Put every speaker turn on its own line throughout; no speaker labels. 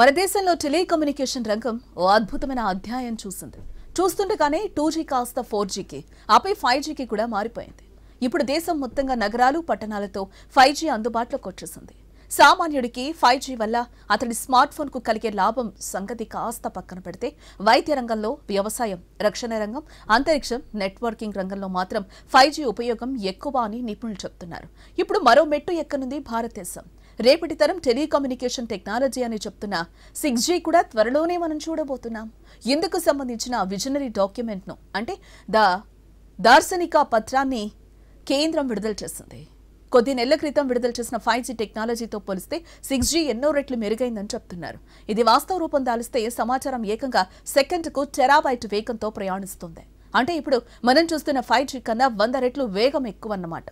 మన దేశంలో టెలికమ్యూనికేషన్ రంగం ఓ అద్భుతమైన అధ్యాయం చూసింది చూస్తుండగానే టూ జీ కాస్త ఫోర్ జీకి ఆపై ఫైవ్ జీకి కూడా మారిపోయింది ఇప్పుడు దేశం మొత్తంగా నగరాలు పట్టణాలతో ఫైవ్ జీ అందుబాటులోకి వచ్చేసింది సామాన్యుడికి ఫైవ్ జీ వల్ల అతడి స్మార్ట్ ఫోన్కు కలిగే లాభం సంగతి కాస్త పక్కన పెడితే వైద్య రంగంలో వ్యవసాయం రక్షణ రంగం అంతరిక్షం నెట్వర్కింగ్ రంగంలో మాత్రం ఫైవ్ జీ ఉపయోగం ఎక్కువ అని నిపుణులు చెబుతున్నారు ఇప్పుడు మరో మెట్టు ఎక్కనుంది భారతదేశం రేపటి తరం టెలికమ్యూనికేషన్ టెక్నాలజీ అని చెప్తున్న సిక్స్ జీ కూడా త్వరలోనే మనం చూడబోతున్నాం ఇందుకు సంబంధించిన విజనరీ డాక్యుమెంట్ను అంటే ద దార్శనిక పత్రాన్ని కేంద్రం విడుదల చేసింది కొద్ది నెలల క్రితం విడుదల చేసిన ఫైవ్ జీ టెక్నాలజీతో పోలిస్తే సిక్స్ జీ ఎన్నో రెట్లు మెరుగైందని చెప్తున్నారు ఇది వాస్తవ రూపం దాలిస్తే సమాచారం ఏకంగా సెకండ్కు టెరాబైట్ వేగంతో ప్రయాణిస్తుంది అంటే ఇప్పుడు మనం చూస్తున్న ఫైవ్ జీ కన్నా వంద రెట్లు వేగం ఎక్కువ అన్నమాట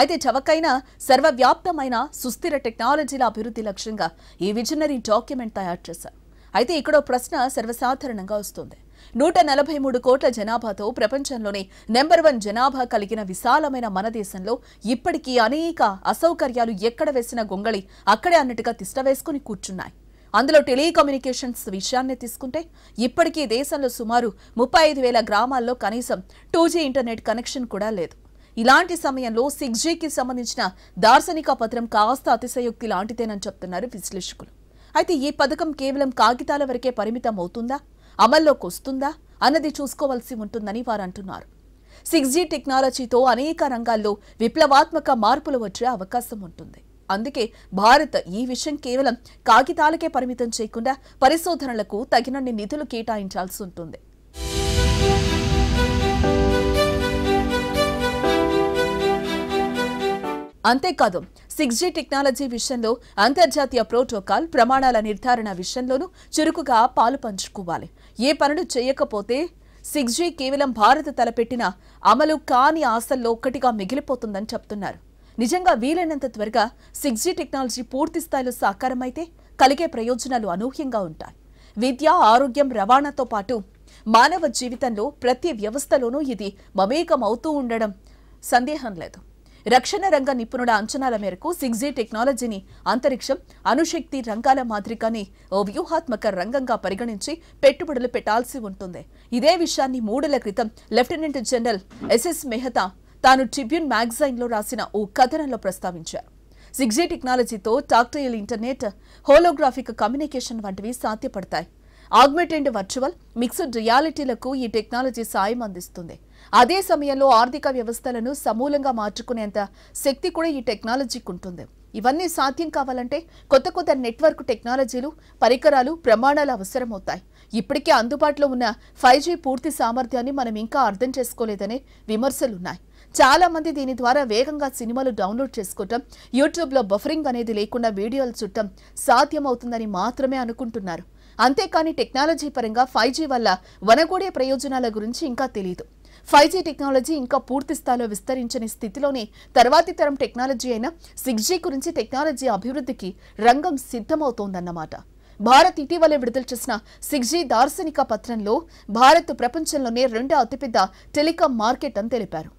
అయితే చవకైన సర్వవ్యాప్తమైన సుస్థిర టెక్నాలజీల అభివృద్ధి లక్ష్యంగా ఈ విజనరీ డాక్యుమెంట్ తయారు చేశారు అయితే ఇక్కడ ప్రశ్న సర్వసాధారణంగా వస్తుంది నూట నలభై మూడు కోట్ల జనాభాతో ప్రపంచంలోనే నెంబర్ వన్ జనాభా కలిగిన విశాలమైన మన దేశంలో ఇప్పటికీ అనేక అసౌకర్యాలు ఎక్కడ వేసిన గొంగళి అక్కడే అన్నట్టుగా తిష్టవేసుకుని కూర్చున్నాయి అందులో టెలికమ్యూనికేషన్స్ విషయాన్ని తీసుకుంటే ఇప్పటికీ దేశంలో సుమారు ముప్పై ఐదు వేల గ్రామాల్లో కనీసం టూ జీ ఇంటర్నెట్ కనెక్షన్ కూడా లేదు ఇలాంటి సమయంలో సిక్స్ జీకి సంబంధించిన దార్శనిక పత్రం కాస్త అతిశయోక్తి లాంటిదేనని చెప్తున్నారు విశ్లేషకులు అయితే ఈ పథకం కేవలం కాగితాల వరకే పరిమితం అవుతుందా అమల్లోకి వస్తుందా అన్నది చూసుకోవాల్సి ఉంటుందని వారు అంటున్నారు సిక్స్ జీ టెక్నాలజీతో అనేక రంగాల్లో విప్లవాత్మక మార్పులు వచ్చే అవకాశం ఉంటుంది అందుకే భారత్ ఈ విషయం కేవలం కాగితాలకే పరిమితం చేయకుండా పరిశోధనలకు తగినన్ని నిధులు కేటాయించాల్సి ఉంటుంది అంతేకాదు సిక్స్ జీ టెక్నాలజీ విషయంలో అంతర్జాతీయ ప్రోటోకాల్ ప్రమాణాల నిర్ధారణ విషయంలోనూ చురుకుగా పాలు పంచుకోవాలి ఏ పనులు చేయకపోతే సిక్స్ జీ కేవలం భారత్ తలపెట్టిన అమలు కాని ఆశల్లో ఒక్కటిగా మిగిలిపోతుందని చెప్తున్నారు నిజంగా వీలైనంత త్వరగా సిక్స్ జీ టెక్నాలజీ పూర్తి స్థాయిలో సాకారమైతే కలిగే ప్రయోజనాలు అనూహ్యంగా ఉంటాయి విద్య ఆరోగ్యం రవాణాతో పాటు మానవ జీవితంలో ప్రతి వ్యవస్థలోనూ ఇది మమేకమవుతూ ఉండడం సందేహం లేదు రక్షణ రంగ నిపుణుల అంచనాల మేరకు సిక్జీ టెక్నాలజీని అంతరిక్షం అణుశక్తి రంగాల మాదిరిగానే ఓ వ్యూహాత్మక రంగంగా పరిగణించి పెట్టుబడులు పెట్టాల్సి ఉంటుంది ఇదే విషయాన్ని మూడేళ్ల క్రితం లెఫ్టినెంట్ జనరల్ ఎస్ఎస్ మెహతా తాను ట్రిబ్యూన్ మ్యాగజైన్లో రాసిన ఓ కథనంలో ప్రస్తావించారు సిక్జీ టెక్నాలజీతో టాక్టైల్ ఇంటర్నెట్ హోలోగ్రాఫిక్ కమ్యూనికేషన్ వంటివి సాధ్యపడతాయి ఆగ్మెంటెడ్ వర్చువల్ మిక్స్డ్ రియాలిటీలకు ఈ టెక్నాలజీ సాయం అందిస్తుంది అదే సమయంలో ఆర్థిక వ్యవస్థలను సమూలంగా మార్చుకునేంత శక్తి కూడా ఈ టెక్నాలజీకి ఉంటుంది ఇవన్నీ సాధ్యం కావాలంటే కొత్త కొత్త నెట్వర్క్ టెక్నాలజీలు పరికరాలు ప్రమాణాలు అవసరమవుతాయి ఇప్పటికే అందుబాటులో ఉన్న ఫైవ్ జీ పూర్తి సామర్థ్యాన్ని మనం ఇంకా అర్థం చేసుకోలేదనే విమర్శలున్నాయి చాలామంది దీని ద్వారా వేగంగా సినిమాలు డౌన్లోడ్ చేసుకోవటం యూట్యూబ్లో బఫరింగ్ అనేది లేకుండా వీడియోలు చుట్టం సాధ్యమవుతుందని మాత్రమే అనుకుంటున్నారు అంతేకాని టెక్నాలజీ పరంగా ఫైవ్ జీ వల్ల వనగూడే ప్రయోజనాల గురించి ఇంకా తెలియదు ఫైవ్ జీ టెక్నాలజీ ఇంకా పూర్తి స్థాయిలో విస్తరించని స్థితిలోనే తర్వాతి తరం టెక్నాలజీ అయిన సిక్స్ జీ గురించి టెక్నాలజీ అభివృద్ధికి రంగం సిద్ధమవుతోందన్నమాట భారత్ ఇటీవల విడుదల చేసిన సిక్స్ జీ దార్శనిక పత్రంలో భారత్ ప్రపంచంలోనే రెండో అతిపెద్ద టెలికాం మార్కెట్ అని తెలిపారు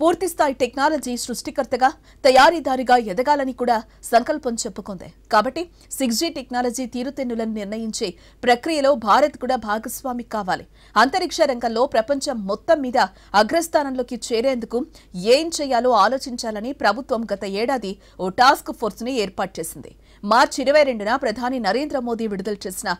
పూర్తిస్థాయి టెక్నాలజీ సృష్టికర్తగా తయారీదారిగా ఎదగాలని కూడా సంకల్పం చెప్పుకుంది కాబట్టి సిక్స్ జీ టెక్నాలజీ తీరుతెన్నులను నిర్ణయించే ప్రక్రియలో భారత్ కూడా భాగస్వామి కావాలి అంతరిక్ష రంగంలో ప్రపంచం మొత్తం మీద అగ్రస్థానంలోకి చేరేందుకు ఏం చేయాలో ఆలోచించాలని ప్రభుత్వం గత ఏడాది ఓ టాస్క్ ఫోర్స్ని ఏర్పాటు చేసింది మార్చి ఇరవై రెండున ప్రధాని నరేంద్ర మోదీ విడుదల చేసిన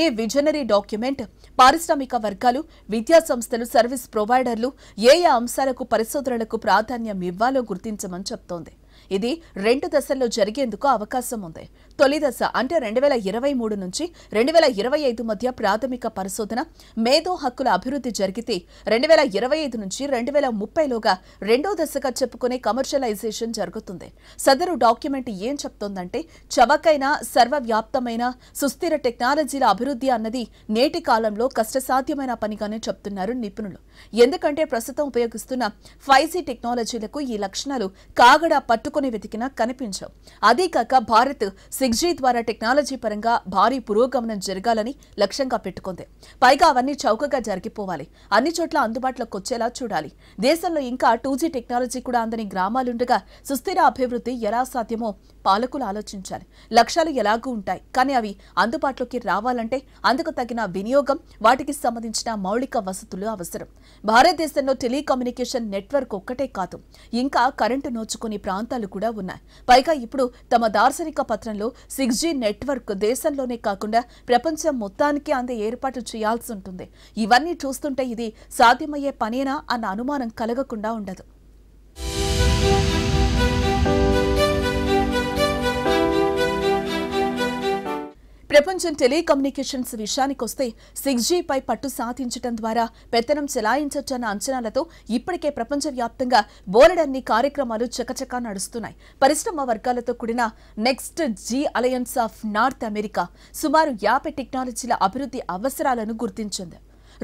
ఏ విజనరీ డాక్యుమెంట్ పారిశ్రామిక వర్గాలు విద్యా సంస్థలు సర్వీస్ ప్రొవైడర్లు ఏ ఏ అంశాలకు పరిశోధనలు ప్రాధాన్యం ఇవ్వాలో గుర్తించమని చెప్తోంది ఇది రెండు దశల్లో జరిగేందుకు అవకాశం ఉంది తొలి దశ అంటే రెండు వేల ఇరవై మూడు నుంచి రెండు వేల ఇరవై ఐదు మధ్య ప్రాథమిక పరిశోధన మేధో హక్కుల అభివృద్ధి జరిగితే రెండు వేల ఇరవై ఐదు నుంచి రెండు వేల ముప్పైలోగా రెండో దశగా చెప్పుకునే కమర్షియలైజేషన్ జరుగుతుంది సదరు డాక్యుమెంట్ ఏం చెప్తోందంటే చవకైన సర్వవ్యాప్తమైన సుస్థిర టెక్నాలజీల అభివృద్ధి అన్నది నేటి కాలంలో కష్టసాధ్యమైన పనిగానే చెప్తున్నారు నిపుణులు ఎందుకంటే ప్రస్తుతం ఉపయోగిస్తున్న ఫైవ్ టెక్నాలజీలకు ఈ లక్షణాలు కాగడా పట్టుకు కనుక్కొని వెతికినా కనిపించవు అదే కాక భారత్ సిక్స్ ద్వారా టెక్నాలజీ పరంగా భారీ పురోగమనం జరగాలని లక్ష్యంగా పెట్టుకుంది పైగా అవన్నీ చౌకగా జరిగిపోవాలి అన్ని చోట్ల అందుబాటులోకి వచ్చేలా చూడాలి దేశంలో ఇంకా టూ జీ టెక్నాలజీ కూడా అందని గ్రామాలుండగా సుస్థిర అభివృద్ధి ఎలా సాధ్యమో పాలకులు ఆలోచించాలి లక్ష్యాలు ఎలాగూ ఉంటాయి కానీ అవి అందుబాటులోకి రావాలంటే అందుకు తగిన వినియోగం వాటికి సంబంధించిన మౌలిక వసతులు అవసరం భారతదేశంలో టెలికమ్యూనికేషన్ నెట్వర్క్ ఒక్కటే కాదు ఇంకా కరెంటు నోచుకుని ప్రాంతాలు ఆరోపణలు కూడా ఉన్నాయి పైగా ఇప్పుడు తమ దార్శనిక పత్రంలో సిక్స్ నెట్వర్క్ దేశంలోనే కాకుండా ప్రపంచం మొత్తానికి అందే ఏర్పాటు చేయాల్సి ఉంటుంది ఇవన్నీ చూస్తుంటే ఇది సాధ్యమయ్యే పనేనా అన్న అనుమానం కలగకుండా ఉండదు ప్రపంచం టెలికమ్యూనికేషన్స్ విషయానికొస్తే సిక్స్ జీపై పట్టు సాధించడం ద్వారా పెత్తనం చెలాయించొచ్చన్న అంచనాలతో ఇప్పటికే ప్రపంచవ్యాప్తంగా బోలెడన్ని కార్యక్రమాలు చకచకా నడుస్తున్నాయి పరిశ్రమ వర్గాలతో కూడిన next G alliance of North America సుమారు యాభై టెక్నాలజీల అభివృద్ధి అవసరాలను గుర్తించింది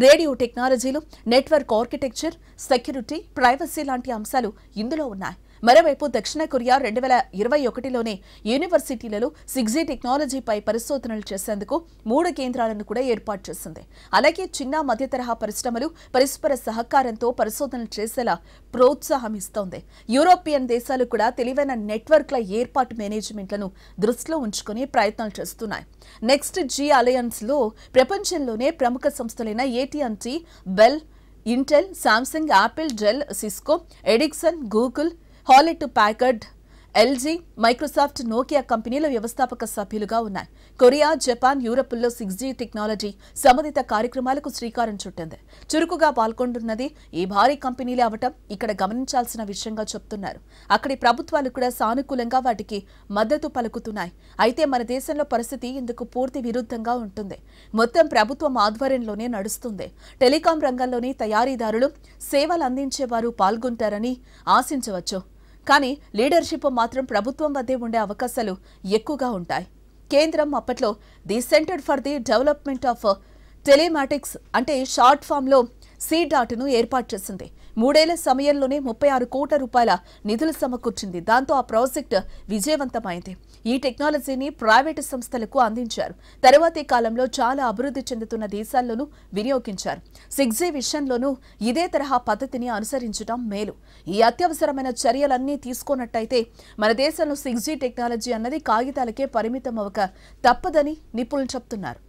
రేడియో టెక్నాలజీలు నెట్వర్క్ ఆర్కిటెక్చర్ సెక్యూరిటీ ప్రైవసీ లాంటి అంశాలు ఇందులో ఉన్నాయి మరోవైపు దక్షిణ కొరియా రెండు వేల ఇరవై ఒకటిలోనే యూనివర్సిటీలలో సిక్స్ టెక్నాలజీపై పరిశోధనలు చేసేందుకు మూడు కేంద్రాలను కూడా ఏర్పాటు చేసింది అలాగే చిన్న మధ్య తరహా పరిశ్రమలు పరస్పర సహకారంతో పరిశోధనలు చేసేలా ప్రోత్సాహం ఇస్తోంది యూరోపియన్ దేశాలు కూడా తెలివైన నెట్వర్క్ల ఏర్పాటు మేనేజ్మెంట్లను దృష్టిలో ఉంచుకుని ప్రయత్నాలు చేస్తున్నాయి నెక్స్ట్ జీ అలయన్స్లో ప్రపంచంలోనే ప్రముఖ సంస్థలైన AT and T Bell Intel Samsung Apple Dell Cisco Ericsson Google Hewlett Packard LG Microsoft Nokia కంపెనీల వ్యవస్థాపక సభ్యులుగా ఉన్నాయి కొరియా జపాన్ యూరప్లో సిక్స్ జీ టెక్నాలజీ సంబంధిత కార్యక్రమాలకు శ్రీకారం చుట్టింది చురుకుగా పాల్గొంటున్నది ఈ భారీ కంపెనీలే అవటం ఇక్కడ గమనించాల్సిన విషయంగా చెప్తున్నారు అక్కడి ప్రభుత్వాలు కూడా సానుకూలంగా వాటికి మద్దతు పలుకుతున్నాయి అయితే మన దేశంలో పరిస్థితి ఇందుకు పూర్తి విరుద్ధంగా ఉంటుంది మొత్తం ప్రభుత్వం ఆధ్వర్యంలోనే నడుస్తుంది టెలికాం రంగంలోని తయారీదారులు సేవలు అందించేవారు పాల్గొంటారని ఆశించవచ్చు కానీ లీడర్షిప్ మాత్రం ప్రభుత్వం వద్దే ఉండే అవకాశాలు ఎక్కువగా ఉంటాయి కేంద్రం అప్పట్లో the centre for the development of telematics అంటే షార్ట్ ఫామ్లో డాట్ను ఏర్పాటు చేసింది మూడేళ్ల సమయంలోనే ముప్పై ఆరు కోట్ల రూపాయల నిధులు సమకూర్చింది దాంతో ఆ ప్రాజెక్టు విజయవంతమైంది ఈ టెక్నాలజీని ప్రైవేటు సంస్థలకు అందించారు తర్వాతి కాలంలో చాలా అభివృద్ధి చెందుతున్న దేశాల్లోనూ వినియోగించారు సిక్స్ జీ విషయంలోనూ ఇదే తరహా పద్ధతిని అనుసరించడం మేలు ఈ అత్యవసరమైన చర్యలన్నీ తీసుకున్నట్టయితే మన దేశంలో సిక్స్ జీ టెక్నాలజీ అన్నది కాగితాలకే పరిమితం అవక తప్పదని నిపుణులు చెప్తున్నారు